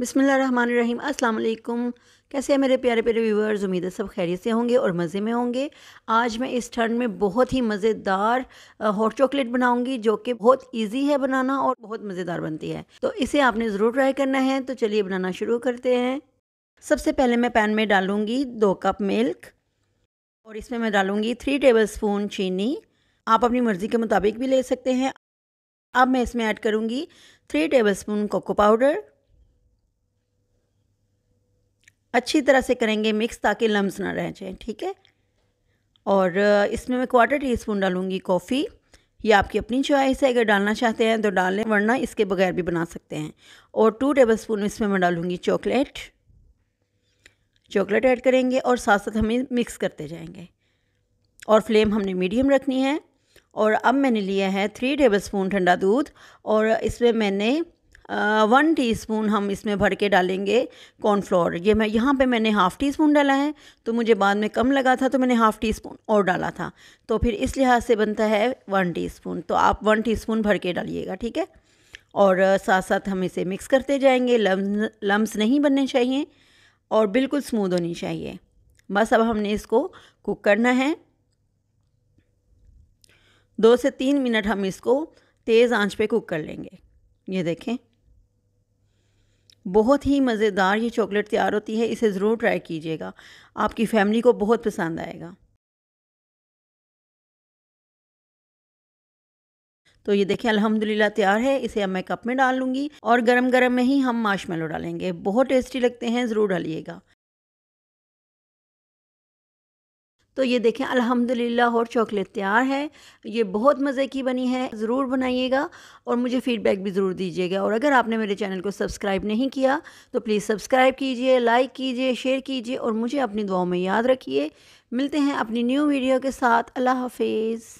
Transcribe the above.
बिसमीम् अल्लाम कैसे हैं मेरे प्यारे प्यारे व्यूवर्स उम्मीद है सब खैरियत से होंगे और मज़े में होंगे आज मैं इस ठंड में बहुत ही मज़ेदार हॉट चॉकलेट बनाऊंगी जो कि बहुत इजी है बनाना और बहुत मज़ेदार बनती है तो इसे आपने ज़रूर ट्राई करना है तो चलिए बनाना शुरू करते हैं सबसे पहले मैं पैन में डालूँगी दो कप मिल्क और इसमें मैं डालूँगी थ्री टेबल स्पून चीनी आप अपनी मर्ज़ी के मुताबिक भी ले सकते हैं अब मैं इसमें ऐड करूँगी three tablespoon cocoa powder अच्छी तरह से करेंगे मिक्स ताकि लम्स ना रह जाएँ ठीक है और इसमें मैं क्वार्टर टी स्पून डालूँगी कॉफ़ी ये आपकी अपनी चॉइस है अगर डालना चाहते हैं तो डालें वरना इसके बगैर भी बना सकते हैं और टू टेबल स्पून इसमें मैं डालूँगी चॉकलेट चॉकलेट ऐड करेंगे और साथ साथ हमें मिक्स करते जाएंगे और फ्लेम हमने मीडियम रखनी है और अब मैंने लिया है थ्री टेबल स्पून ठंडा दूध और इसमें मैंने वन टीस्पून हम इसमें भर के डालेंगे कॉर्नफ्लोर ये मैं यहाँ पे मैंने हाफ़ टी स्पून डाला है तो मुझे बाद में कम लगा था तो मैंने हाफ़ टी स्पून और डाला था तो फिर इस लिहाज से बनता है वन टी स्पून तो आप वन टी स्पून भर के डालिएगा ठीक है और साथ साथ हम इसे मिक्स करते जाएंगे लम्स लम्ब नहीं बनने चाहिए और बिल्कुल स्मूद होनी चाहिए बस अब हमने इसको कुक करना है दो से तीन मिनट हम इसको तेज़ आंच पे कुक कर लेंगे ये देखें बहुत ही मज़ेदार ये चॉकलेट तैयार होती है इसे ज़रूर ट्राई कीजिएगा आपकी फैमिली को बहुत पसंद आएगा तो ये देखें अल्हम्दुलिल्लाह तैयार है इसे अब मैं कप में डाल लूँगी और गरम गरम में ही हम मार्शमेलो डालेंगे बहुत टेस्टी लगते हैं ज़रूर डालिएगा तो ये देखें अल्हम्दुलिल्लाह हॉट चॉकलेट तैयार है ये बहुत मज़े की बनी है ज़रूर बनाइएगा और मुझे फ़ीडबैक भी ज़रूर दीजिएगा और अगर आपने मेरे चैनल को सब्सक्राइब नहीं किया तो प्लीज़ सब्सक्राइब कीजिए लाइक कीजिए शेयर कीजिए और मुझे अपनी दुआओं में याद रखिए मिलते हैं अपनी न्यू वीडियो के साथ अल्लाह हाफिज़